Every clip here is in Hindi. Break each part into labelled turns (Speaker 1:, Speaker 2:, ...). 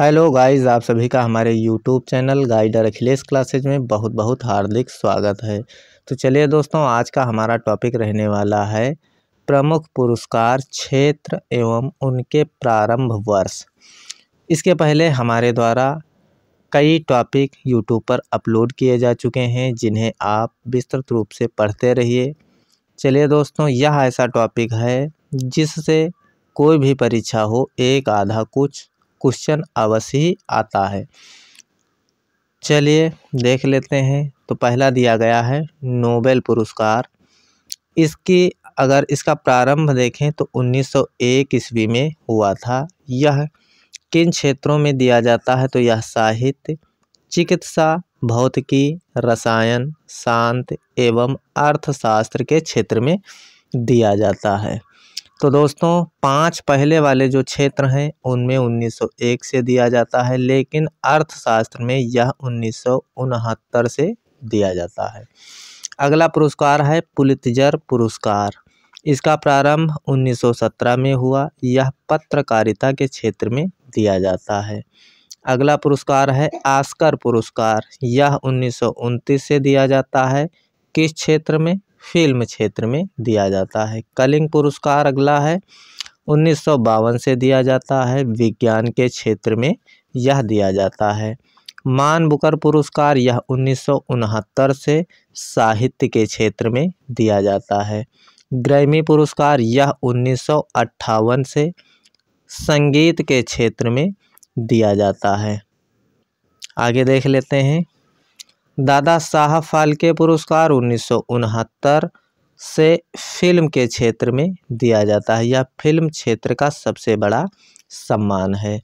Speaker 1: हेलो गाइस आप सभी का हमारे YouTube channel guider Akhilesh classes में बहुत बहुत हार्दिक स्वागत है तो चलिए दोस्तों आज का हमारा टॉपिक रहने वाला है प्रमुख पुरस्कार क्षेत्र एवं उनके प्रारंभ वर्ष इसके पहले हमारे द्वारा कई टॉपिक यूट्यूब पर अपलोड किए जा चुके हैं जिन्हें आप विस्तृत रूप से पढ़ते रहिए चलिए दोस्तों यह ऐसा टॉपिक है जिससे कोई भी परीक्षा हो एक आधा कुछ क्वेश्चन अवश्य ही आता है चलिए देख लेते हैं तो पहला दिया गया है नोबेल पुरस्कार इसकी अगर इसका प्रारंभ देखें तो 1901 ईस्वी में हुआ था यह किन क्षेत्रों में दिया जाता है तो यह साहित्य चिकित्सा भौतिकी रसायन शांत एवं अर्थशास्त्र के क्षेत्र में दिया जाता है तो दोस्तों पांच पहले वाले जो क्षेत्र हैं उनमें 1901 से दिया जाता है लेकिन अर्थशास्त्र में यह उन्नीस से दिया जाता है अगला पुरस्कार है पुलितजर पुरस्कार इसका प्रारंभ 1917 में हुआ यह पत्रकारिता के क्षेत्र में दिया जाता है अगला पुरस्कार है आस्कर पुरस्कार यह उन्नीस से दिया जाता है किस क्षेत्र में फिल्म क्षेत्र में दिया जाता है कलिंग पुरस्कार अगला है उन्नीस से दिया जाता है विज्ञान के क्षेत्र में यह दिया जाता है मान बुकर पुरस्कार यह उन्नीस से साहित्य के क्षेत्र में दिया जाता है ग्रैमी पुरस्कार यह उन्नीस से संगीत के क्षेत्र में दिया जाता है आगे देख लेते हैं दादा साहब फाल्के पुरस्कार उन्नीस से फिल्म के क्षेत्र में दिया जाता है यह फिल्म क्षेत्र का सबसे बड़ा सम्मान है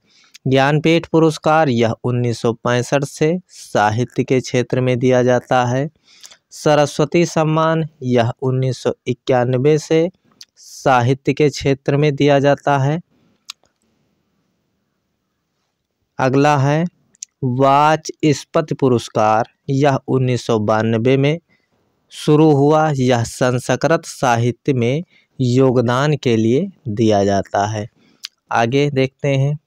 Speaker 1: ज्ञानपीठ पुरस्कार यह 1965 से साहित्य के क्षेत्र में दिया जाता है सरस्वती सम्मान यह 1991 से साहित्य के क्षेत्र में दिया जाता है अगला है स्पति पुरस्कार यह उन्नीस सौ बानबे में शुरू हुआ यह संस्कृत साहित्य में योगदान के लिए दिया जाता है आगे देखते हैं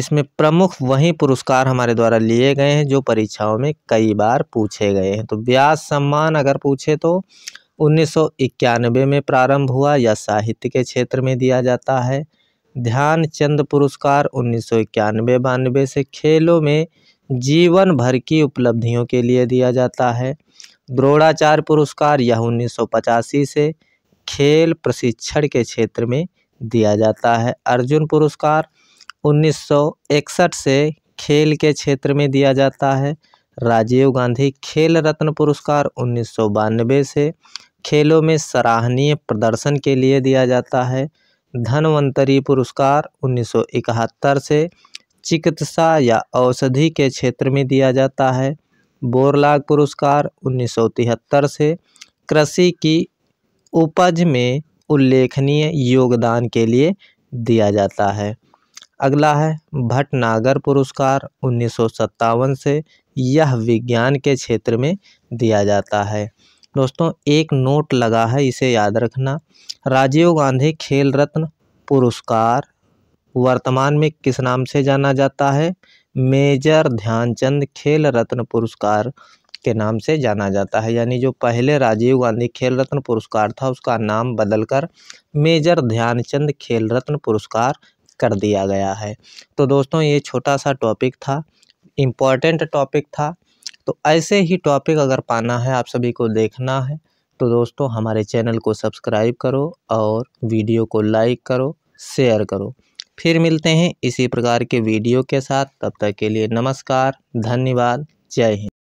Speaker 1: इसमें प्रमुख वही पुरस्कार हमारे द्वारा लिए गए हैं जो परीक्षाओं में कई बार पूछे गए हैं तो व्यास सम्मान अगर पूछे तो उन्नीस में प्रारंभ हुआ या साहित्य के क्षेत्र में दिया जाता है ध्यानचंद पुरस्कार उन्नीस सौ इक्यानवे बानवे से खेलों में जीवन भर की उपलब्धियों के लिए दिया जाता है द्रोणाचार्य पुरस्कार यह उन्नीस सौ पचासी से खेल प्रशिक्षण के क्षेत्र में दिया जाता है अर्जुन पुरस्कार उन्नीस सौ इकसठ से खेल के क्षेत्र में दिया जाता है राजीव गांधी खेल रत्न पुरस्कार उन्नीस सौ बानवे से खेलों में सराहनीय प्रदर्शन के लिए दिया जाता है धनवंतरी पुरस्कार 1971 से चिकित्सा या औषधि के क्षेत्र में दिया जाता है बोरलाग पुरस्कार 1973 से कृषि की उपज में उल्लेखनीय योगदान के लिए दिया जाता है अगला है भटनागर पुरस्कार उन्नीस से यह विज्ञान के क्षेत्र में दिया जाता है दोस्तों एक नोट लगा है इसे याद रखना राजीव गांधी खेल रत्न पुरस्कार वर्तमान में किस नाम से जाना जाता है मेजर ध्यानचंद खेल रत्न पुरस्कार के नाम से जाना जाता है यानी जो पहले राजीव गांधी खेल रत्न पुरस्कार था उसका नाम बदलकर मेजर ध्यानचंद खेल रत्न पुरस्कार कर दिया गया है तो दोस्तों ये छोटा सा टॉपिक था इम्पॉर्टेंट टॉपिक था तो ऐसे ही टॉपिक अगर पाना है आप सभी को देखना है तो दोस्तों हमारे चैनल को सब्सक्राइब करो और वीडियो को लाइक करो शेयर करो फिर मिलते हैं इसी प्रकार के वीडियो के साथ तब तक के लिए नमस्कार धन्यवाद जय हिंद